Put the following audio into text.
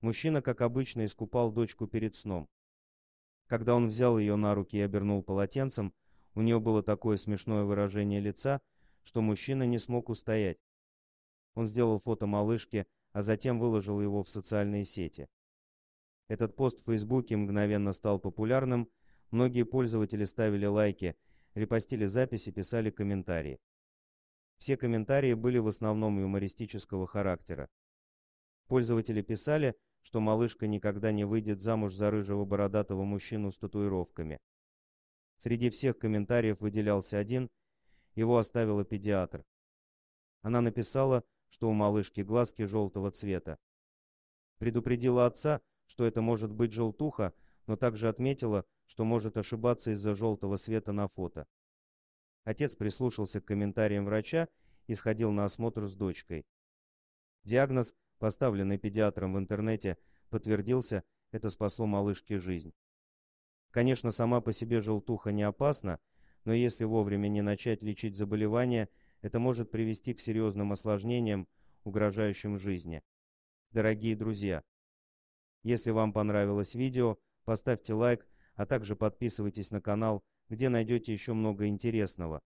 Мужчина, как обычно, искупал дочку перед сном. Когда он взял ее на руки и обернул полотенцем, у нее было такое смешное выражение лица, что мужчина не смог устоять. Он сделал фото малышки, а затем выложил его в социальные сети. Этот пост в Фейсбуке мгновенно стал популярным, многие пользователи ставили лайки, репостили записи, писали комментарии. Все комментарии были в основном юмористического характера. Пользователи писали, что малышка никогда не выйдет замуж за рыжего бородатого мужчину с татуировками. Среди всех комментариев выделялся один, его оставила педиатр. Она написала, что у малышки глазки желтого цвета. Предупредила отца, что это может быть желтуха, но также отметила, что может ошибаться из-за желтого света на фото. Отец прислушался к комментариям врача и сходил на осмотр с дочкой. Диагноз поставленный педиатром в интернете, подтвердился, это спасло малышке жизнь. Конечно, сама по себе желтуха не опасна, но если вовремя не начать лечить заболевание, это может привести к серьезным осложнениям, угрожающим жизни. Дорогие друзья, если вам понравилось видео, поставьте лайк, а также подписывайтесь на канал, где найдете еще много интересного.